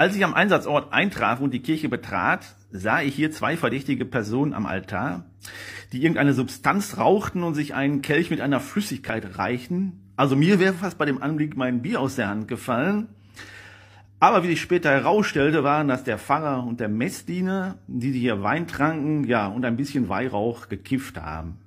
Als ich am Einsatzort eintraf und die Kirche betrat, sah ich hier zwei verdächtige Personen am Altar, die irgendeine Substanz rauchten und sich einen Kelch mit einer Flüssigkeit reichten. Also mir wäre fast bei dem Anblick mein Bier aus der Hand gefallen. Aber wie ich später herausstellte, waren das der Pfarrer und der Messdiener, die hier Wein tranken, ja, und ein bisschen Weihrauch gekifft haben.